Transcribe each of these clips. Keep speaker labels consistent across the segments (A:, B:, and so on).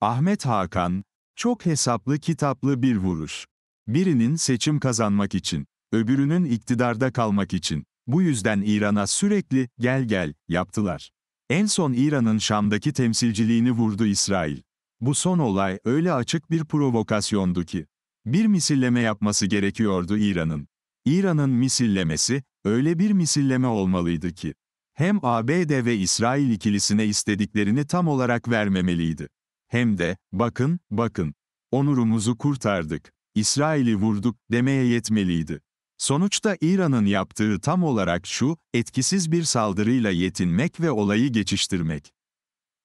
A: Ahmet Hakan, çok hesaplı kitaplı bir vuruş. Birinin seçim kazanmak için, öbürünün iktidarda kalmak için. Bu yüzden İran'a sürekli gel gel yaptılar. En son İran'ın Şam'daki temsilciliğini vurdu İsrail. Bu son olay öyle açık bir provokasyondu ki. Bir misilleme yapması gerekiyordu İran'ın. İran'ın misillemesi, öyle bir misilleme olmalıydı ki. Hem ABD ve İsrail ikilisine istediklerini tam olarak vermemeliydi. Hem de, bakın, bakın, onurumuzu kurtardık, İsrail'i vurduk demeye yetmeliydi. Sonuçta İran'ın yaptığı tam olarak şu, etkisiz bir saldırıyla yetinmek ve olayı geçiştirmek.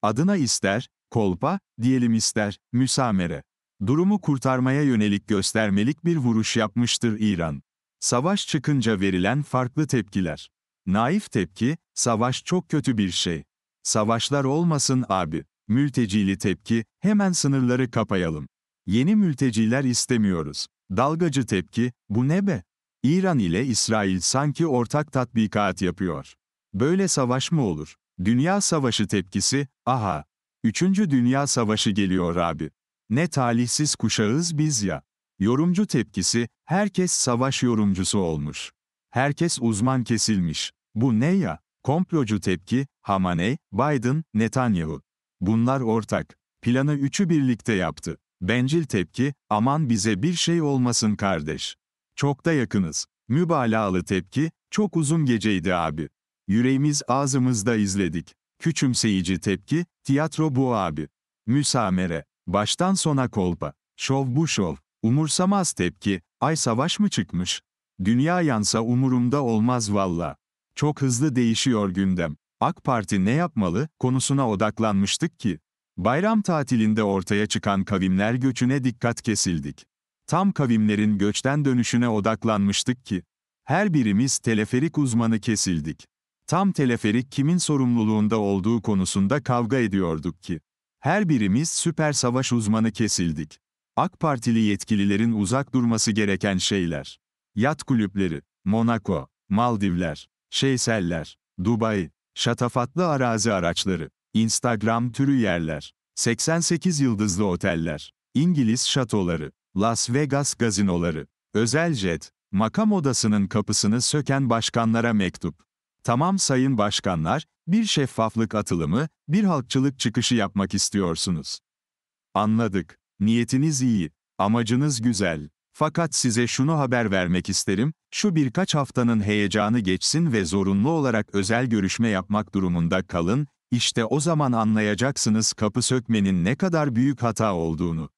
A: Adına ister, kolpa, diyelim ister, müsamere. Durumu kurtarmaya yönelik göstermelik bir vuruş yapmıştır İran. Savaş çıkınca verilen farklı tepkiler. Naif tepki, savaş çok kötü bir şey. Savaşlar olmasın abi. Mültecili tepki, hemen sınırları kapayalım. Yeni mülteciler istemiyoruz. Dalgacı tepki, bu ne be? İran ile İsrail sanki ortak tatbikat yapıyor. Böyle savaş mı olur? Dünya Savaşı tepkisi, aha. Üçüncü Dünya Savaşı geliyor abi. Ne talihsiz kuşağız biz ya. Yorumcu tepkisi, herkes savaş yorumcusu olmuş. Herkes uzman kesilmiş. Bu ne ya? Komplocu tepki, Hamane, Biden, Netanyahu. Bunlar ortak. Planı üçü birlikte yaptı. Bencil tepki, aman bize bir şey olmasın kardeş. Çok da yakınız. Mübalağalı tepki, çok uzun geceydi abi. Yüreğimiz ağzımızda izledik. Küçümseyici tepki, tiyatro bu abi. Müsamere, baştan sona kolpa. Şov bu şov. Umursamaz tepki, ay savaş mı çıkmış? Dünya yansa umurumda olmaz valla. Çok hızlı değişiyor gündem. AK Parti ne yapmalı konusuna odaklanmıştık ki, bayram tatilinde ortaya çıkan kavimler göçüne dikkat kesildik. Tam kavimlerin göçten dönüşüne odaklanmıştık ki, her birimiz teleferik uzmanı kesildik. Tam teleferik kimin sorumluluğunda olduğu konusunda kavga ediyorduk ki. Her birimiz süper savaş uzmanı kesildik. AK Partili yetkililerin uzak durması gereken şeyler. Yat kulüpleri, Monaco, Maldivler, Şeyseller, Dubai, Şatafatlı arazi araçları, Instagram türü yerler, 88 yıldızlı oteller, İngiliz şatoları, Las Vegas gazinoları, özel jet, makam odasının kapısını söken başkanlara mektup. Tamam sayın başkanlar, bir şeffaflık atılımı, bir halkçılık çıkışı yapmak istiyorsunuz. Anladık. Niyetiniz iyi, amacınız güzel. Fakat size şunu haber vermek isterim, şu birkaç haftanın heyecanı geçsin ve zorunlu olarak özel görüşme yapmak durumunda kalın, işte o zaman anlayacaksınız kapı sökmenin ne kadar büyük hata olduğunu.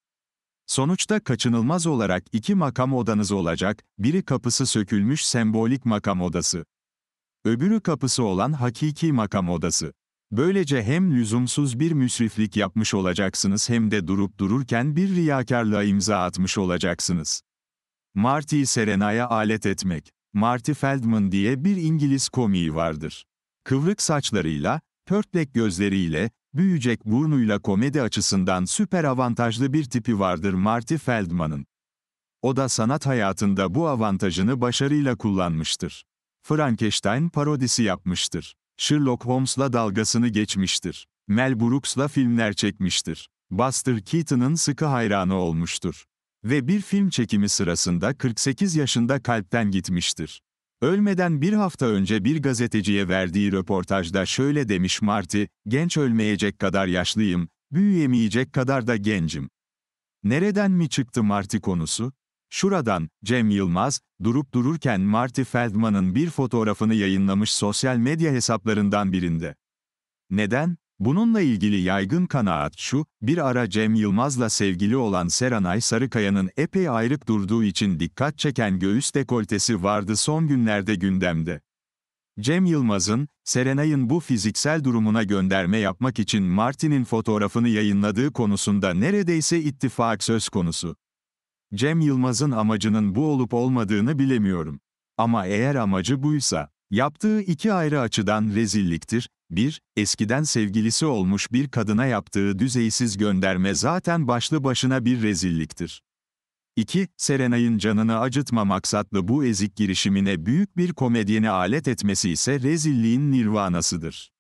A: Sonuçta kaçınılmaz olarak iki makam odanız olacak, biri kapısı sökülmüş sembolik makam odası. Öbürü kapısı olan hakiki makam odası. Böylece hem lüzumsuz bir müsriflik yapmış olacaksınız hem de durup dururken bir riyakarlığa imza atmış olacaksınız. Marty Serena'ya alet etmek. Marty Feldman diye bir İngiliz komiği vardır. Kıvrık saçlarıyla, pörtlek gözleriyle, büyücek burnuyla komedi açısından süper avantajlı bir tipi vardır Marty Feldman'ın. O da sanat hayatında bu avantajını başarıyla kullanmıştır. Frankenstein parodisi yapmıştır. Sherlock Holmes'la dalgasını geçmiştir. Mel Brooks'la filmler çekmiştir. Buster Keaton'ın sıkı hayranı olmuştur. Ve bir film çekimi sırasında 48 yaşında kalpten gitmiştir. Ölmeden bir hafta önce bir gazeteciye verdiği röportajda şöyle demiş Marty, genç ölmeyecek kadar yaşlıyım, büyüyemeyecek kadar da gencim. Nereden mi çıktı Marty konusu? Şuradan, Cem Yılmaz, durup dururken Marty Feldman'ın bir fotoğrafını yayınlamış sosyal medya hesaplarından birinde. Neden? Bununla ilgili yaygın kanaat şu, bir ara Cem Yılmaz'la sevgili olan Seranay Sarıkaya'nın epey ayrık durduğu için dikkat çeken göğüs dekoltesi vardı son günlerde gündemde. Cem Yılmaz'ın, Serenay'ın bu fiziksel durumuna gönderme yapmak için Martin'in fotoğrafını yayınladığı konusunda neredeyse ittifak söz konusu. Cem Yılmaz'ın amacının bu olup olmadığını bilemiyorum. Ama eğer amacı buysa, yaptığı iki ayrı açıdan rezilliktir. 1. Eskiden sevgilisi olmuş bir kadına yaptığı düzeysiz gönderme zaten başlı başına bir rezilliktir. 2. Serenay'ın canını acıtma maksatlı bu ezik girişimine büyük bir komedyeni alet etmesi ise rezilliğin nirvanasıdır.